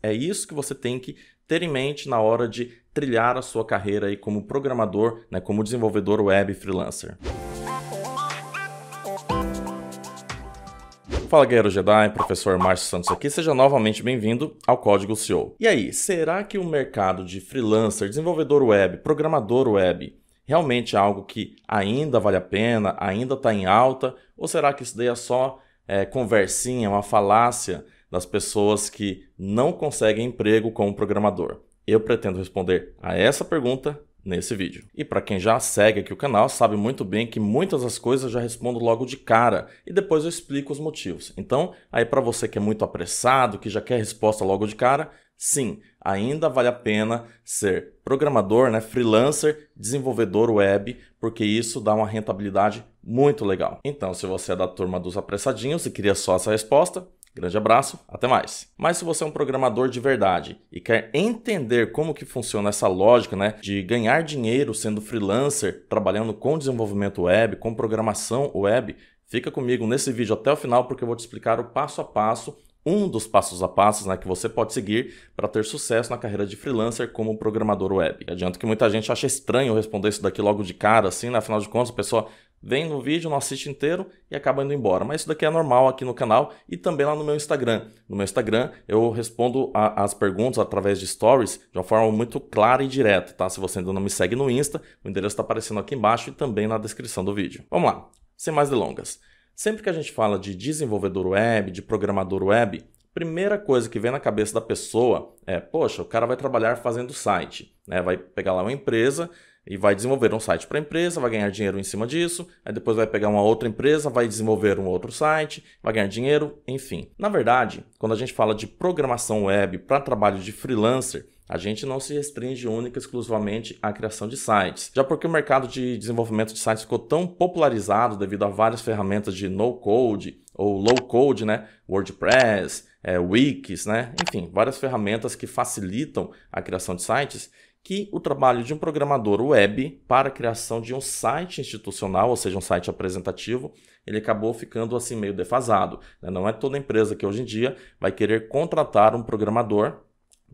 É isso que você tem que ter em mente na hora de trilhar a sua carreira aí como programador, né, como desenvolvedor web freelancer. Fala Guerreiro Jedi, professor Márcio Santos aqui, seja novamente bem-vindo ao Código CEO. E aí, será que o mercado de freelancer, desenvolvedor web, programador web, realmente é algo que ainda vale a pena, ainda está em alta, ou será que isso daí é só é, conversinha, uma falácia das pessoas que não conseguem emprego como programador? Eu pretendo responder a essa pergunta nesse vídeo. E para quem já segue aqui o canal, sabe muito bem que muitas das coisas eu já respondo logo de cara e depois eu explico os motivos. Então, aí para você que é muito apressado, que já quer resposta logo de cara, sim, ainda vale a pena ser programador, né, freelancer, desenvolvedor web, porque isso dá uma rentabilidade muito legal. Então, se você é da turma dos apressadinhos e queria só essa resposta, Grande abraço, até mais. Mas se você é um programador de verdade e quer entender como que funciona essa lógica, né, de ganhar dinheiro sendo freelancer, trabalhando com desenvolvimento web, com programação web, fica comigo nesse vídeo até o final porque eu vou te explicar o passo a passo um dos passos a passos né, que você pode seguir para ter sucesso na carreira de freelancer como programador web. Adianto que muita gente acha estranho responder isso daqui logo de cara, assim, né? afinal de contas, a pessoa vem no vídeo, não assiste inteiro e acaba indo embora. Mas isso daqui é normal aqui no canal e também lá no meu Instagram. No meu Instagram eu respondo a, as perguntas através de stories de uma forma muito clara e direta, tá? Se você ainda não me segue no Insta, o endereço está aparecendo aqui embaixo e também na descrição do vídeo. Vamos lá, sem mais delongas. Sempre que a gente fala de desenvolvedor web, de programador web, primeira coisa que vem na cabeça da pessoa é: poxa, o cara vai trabalhar fazendo site, né? Vai pegar lá uma empresa e vai desenvolver um site para a empresa, vai ganhar dinheiro em cima disso, aí depois vai pegar uma outra empresa, vai desenvolver um outro site, vai ganhar dinheiro, enfim. Na verdade, quando a gente fala de programação web para trabalho de freelancer, a gente não se restringe única e exclusivamente à criação de sites. Já porque o mercado de desenvolvimento de sites ficou tão popularizado devido a várias ferramentas de no-code ou low-code, né? WordPress, é, wikis, né? Enfim, várias ferramentas que facilitam a criação de sites que o trabalho de um programador web para a criação de um site institucional, ou seja, um site apresentativo, ele acabou ficando assim meio defasado. Né? Não é toda empresa que hoje em dia vai querer contratar um programador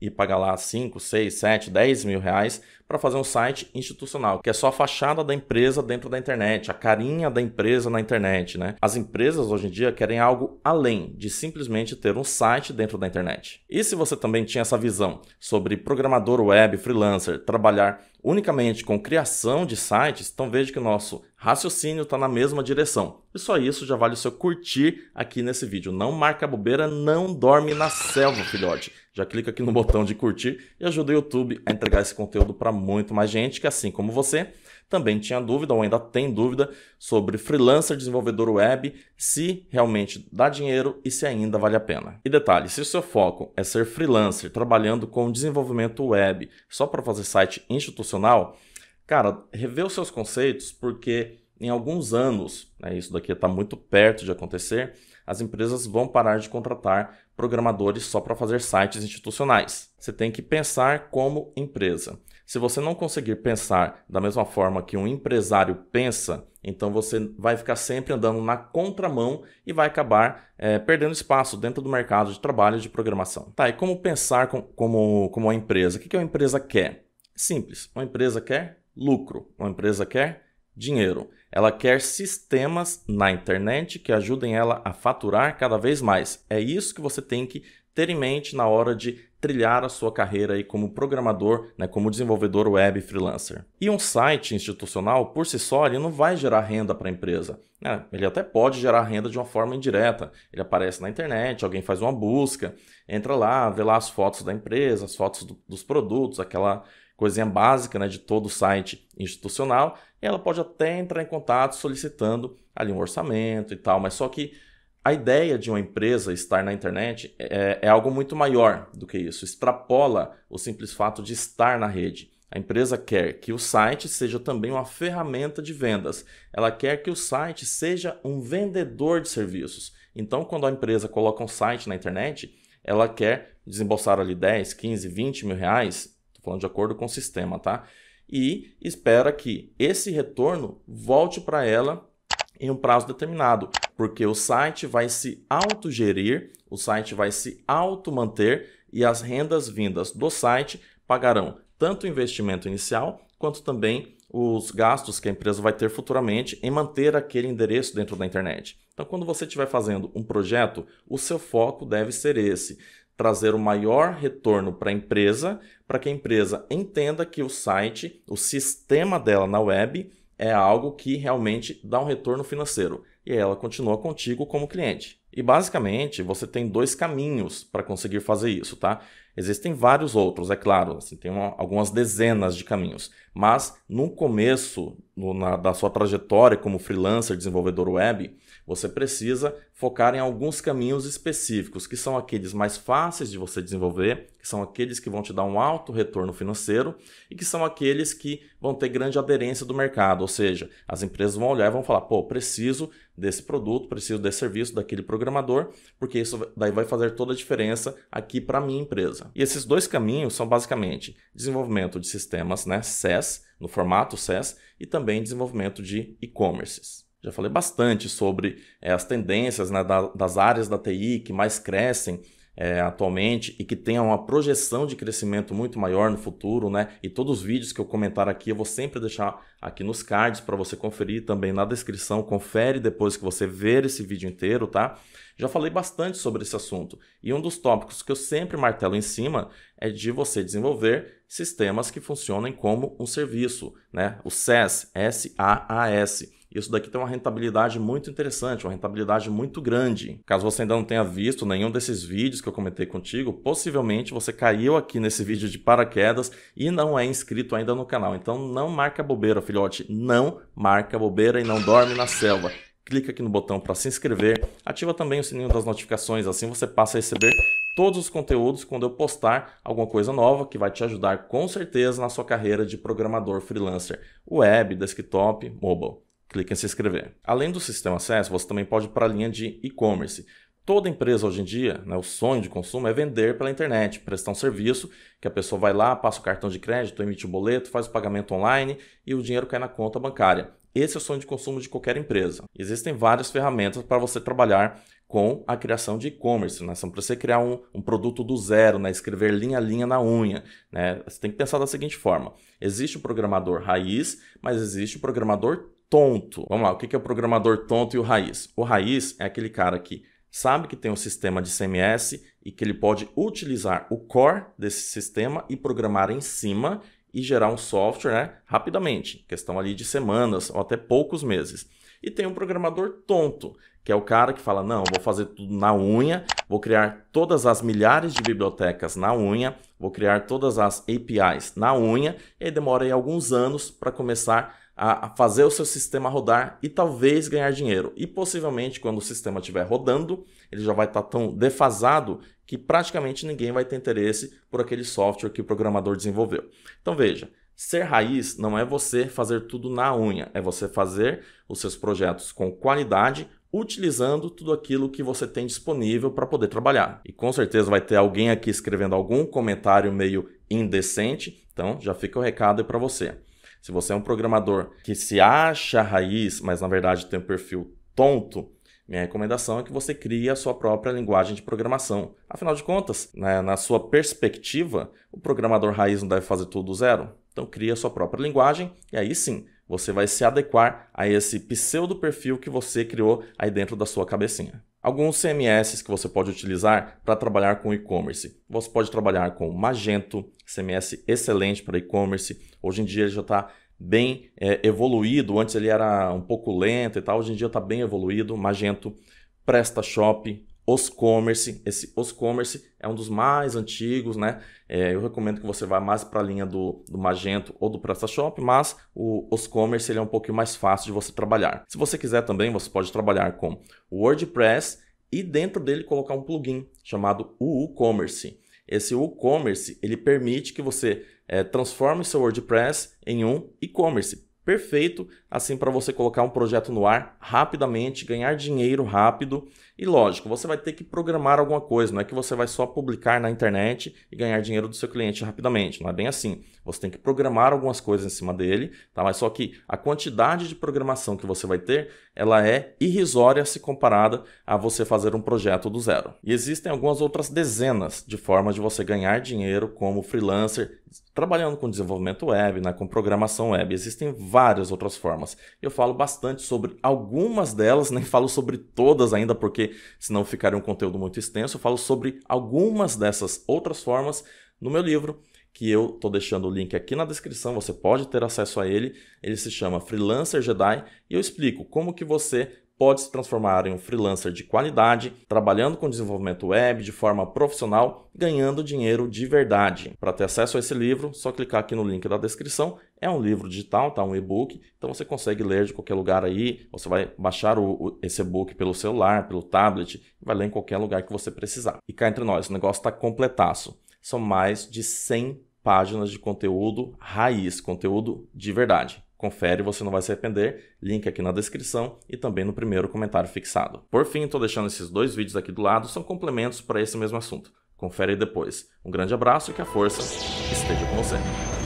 e pagar lá 5, 6, 7, 10 mil reais para fazer um site institucional, que é só a fachada da empresa dentro da internet, a carinha da empresa na internet, né? As empresas hoje em dia querem algo além de simplesmente ter um site dentro da internet. E se você também tinha essa visão sobre programador web, freelancer, trabalhar unicamente com criação de sites, então veja que o nosso raciocínio está na mesma direção. E só isso já vale o seu curtir aqui nesse vídeo. Não marca bobeira, não dorme na selva, filhote já clica aqui no botão de curtir e ajuda o YouTube a entregar esse conteúdo para muito mais gente que, assim como você, também tinha dúvida ou ainda tem dúvida sobre freelancer desenvolvedor web, se realmente dá dinheiro e se ainda vale a pena. E detalhe, se o seu foco é ser freelancer trabalhando com desenvolvimento web só para fazer site institucional, cara, revê os seus conceitos porque em alguns anos, né, isso daqui está muito perto de acontecer, as empresas vão parar de contratar programadores só para fazer sites institucionais. Você tem que pensar como empresa. Se você não conseguir pensar da mesma forma que um empresário pensa, então você vai ficar sempre andando na contramão e vai acabar é, perdendo espaço dentro do mercado de trabalho de programação. Tá, e como pensar com, como, como uma empresa? O que, que uma empresa quer? Simples. Uma empresa quer lucro. Uma empresa quer dinheiro. Ela quer sistemas na internet que ajudem ela a faturar cada vez mais. É isso que você tem que ter em mente na hora de trilhar a sua carreira aí como programador, né, como desenvolvedor web freelancer. E um site institucional, por si só, ele não vai gerar renda para a empresa. Né? Ele até pode gerar renda de uma forma indireta. Ele aparece na internet, alguém faz uma busca, entra lá, vê lá as fotos da empresa, as fotos do, dos produtos, aquela coisinha básica né, de todo o site institucional, ela pode até entrar em contato solicitando ali um orçamento e tal, mas só que a ideia de uma empresa estar na internet é, é, é, algo muito maior do que isso. Extrapola o simples fato de estar na rede. A empresa quer que o site seja também uma ferramenta de vendas. Ela quer que o site seja um vendedor de serviços. Então, quando a empresa coloca um site na internet, ela quer desembolsar ali 10, 15, 20 mil reais Estou falando de acordo com o sistema, tá? E espera que esse retorno volte para ela em um prazo determinado, porque o site vai se autogerir, o site vai se automanter e as rendas vindas do site pagarão tanto o investimento inicial quanto também os gastos que a empresa vai ter futuramente em manter aquele endereço dentro da internet. Então, quando você estiver fazendo um projeto, o seu foco deve ser esse trazer o maior retorno para a empresa, para que a empresa entenda que o site, o sistema dela na web, é algo que realmente dá um retorno financeiro. E ela continua contigo como cliente. E basicamente você tem dois caminhos para conseguir fazer isso, tá? Existem vários outros, é claro, assim, tem uma, algumas dezenas de caminhos. Mas no começo no, na, da sua trajetória como freelancer, desenvolvedor web, você precisa focar em alguns caminhos específicos, que são aqueles mais fáceis de você desenvolver, que são aqueles que vão te dar um alto retorno financeiro e que são aqueles que vão ter grande aderência do mercado. Ou seja, as empresas vão olhar e vão falar: pô, preciso desse produto, preciso desse serviço daquele programador, porque isso daí vai fazer toda a diferença aqui para minha empresa. E esses dois caminhos são basicamente desenvolvimento de sistemas, né, SaaS, no formato SaaS, e também desenvolvimento de e-commerces. Já falei bastante sobre é, as tendências né, da, das áreas da TI que mais crescem é, atualmente e que tenha uma projeção de crescimento muito maior no futuro, né? E todos os vídeos que eu comentar aqui eu vou sempre deixar aqui nos cards para você conferir também na descrição. Confere depois que você ver esse vídeo inteiro, tá? Já falei bastante sobre esse assunto e um dos tópicos que eu sempre martelo em cima é de você desenvolver sistemas que funcionem como um serviço, né? O SaaS, S-A-A-S. s a a s isso daqui tem uma rentabilidade muito interessante, uma rentabilidade muito grande. Caso você ainda não tenha visto nenhum desses vídeos que eu comentei contigo, possivelmente você caiu aqui nesse vídeo de paraquedas e não é inscrito ainda no canal. Então não marca bobeira, filhote. Não marca bobeira e não dorme na selva clica aqui no botão para se inscrever, ativa também o sininho das notificações, assim você passa a receber todos os conteúdos quando eu postar alguma coisa nova que vai te ajudar com certeza na sua carreira de programador freelancer, web, desktop, mobile clique em se inscrever. Além do sistema acesso, você também pode ir para a linha de e-commerce. Toda empresa hoje em dia, né, o sonho de consumo é vender pela internet, prestar um serviço que a pessoa vai lá, passa o cartão de crédito, emite o boleto, faz o pagamento online e o dinheiro cai na conta bancária. Esse é o sonho de consumo de qualquer empresa. Existem várias ferramentas para você trabalhar com a criação de e-commerce. Né? Você para você criar um, um, produto do zero, né? escrever linha a linha na unha. Né? Você tem que pensar da seguinte forma: existe o programador raiz, mas existe o programador tonto. Vamos lá, o que é o programador tonto e o raiz? O raiz é aquele cara que sabe que tem um sistema de CMS e que ele pode utilizar o core desse sistema e programar em cima e gerar um software né, rapidamente, questão ali de semanas ou até poucos meses. E tem um programador tonto, que é o cara que fala: não, vou fazer tudo na unha, vou criar todas as milhares de bibliotecas na unha, vou criar todas as APIs na unha, e aí demora aí alguns anos para começar a fazer o seu sistema rodar e talvez ganhar dinheiro. E possivelmente, quando o sistema estiver rodando, ele já vai estar tá tão defasado que praticamente ninguém vai ter interesse por aquele software que o programador desenvolveu. Então veja, Ser raiz não é você fazer tudo na unha, é você fazer os seus projetos com qualidade, utilizando tudo aquilo que você tem disponível para poder trabalhar. E com certeza vai ter alguém aqui escrevendo algum comentário meio indecente, então já fica o recado aí para você. Se você é um programador que se acha raiz, mas na verdade tem um perfil tonto, minha recomendação é que você crie a sua própria linguagem de programação. Afinal de contas, né, na sua perspectiva, o programador raiz não deve fazer tudo do zero. Então crie a sua própria linguagem e aí sim você vai se adequar a esse pseudo perfil que você criou aí dentro da sua cabecinha. Alguns CMS que você pode utilizar para trabalhar com e-commerce. Você pode trabalhar com Magento, CMS excelente para e-commerce. Hoje em dia ele já está bem é, evoluído, antes ele era um pouco lento e tal, hoje em dia está bem evoluído. Magento, PrestaShop, Oscommerce. Esse Oscommerce é um dos mais antigos, né? É, eu recomendo que você vá mais para a linha do, do, Magento ou do PrestaShop, mas o Oscommerce ele é um pouquinho mais fácil de você trabalhar. Se você quiser também, você pode trabalhar com o WordPress e dentro dele colocar um plugin chamado WooCommerce. Esse WooCommerce ele permite que você é, transforme seu WordPress em um e-commerce perfeito assim para você colocar um projeto no ar rapidamente, ganhar dinheiro rápido e lógico, você vai ter que programar alguma coisa, não é que você vai só publicar na internet e ganhar dinheiro do seu cliente rapidamente, não é bem assim. Você tem que programar algumas coisas em cima dele, tá? Mas só que a quantidade de programação que você vai ter, ela é irrisória se comparada a você fazer um projeto do zero. E existem algumas outras dezenas de formas de você ganhar dinheiro como freelancer trabalhando com desenvolvimento web, né, com programação web. Existem várias outras formas. Eu falo bastante sobre algumas delas, nem falo sobre todas ainda, porque senão ficaria um conteúdo muito extenso. Eu falo sobre algumas dessas outras formas no meu livro, que eu estou deixando o link aqui na descrição, você pode ter acesso a ele. Ele se chama Freelancer Jedi e eu explico como que você pode se transformar em um freelancer de qualidade, trabalhando com desenvolvimento web de forma profissional, ganhando dinheiro de verdade. Para ter acesso a esse livro, só clicar aqui no link da descrição. É um livro digital, tá? Um e-book, então você consegue ler de qualquer lugar aí. Você vai baixar o, o, esse e-book pelo celular, pelo tablet, vai ler em qualquer lugar que você precisar. E cá entre nós, o negócio está completaço. São mais de 100 páginas de conteúdo raiz, conteúdo de verdade. Confere, você não vai se arrepender. Link aqui na descrição e também no primeiro comentário fixado. Por fim, estou deixando esses dois vídeos aqui do lado, são complementos para esse mesmo assunto. Confere depois. Um grande abraço e que a força esteja com você.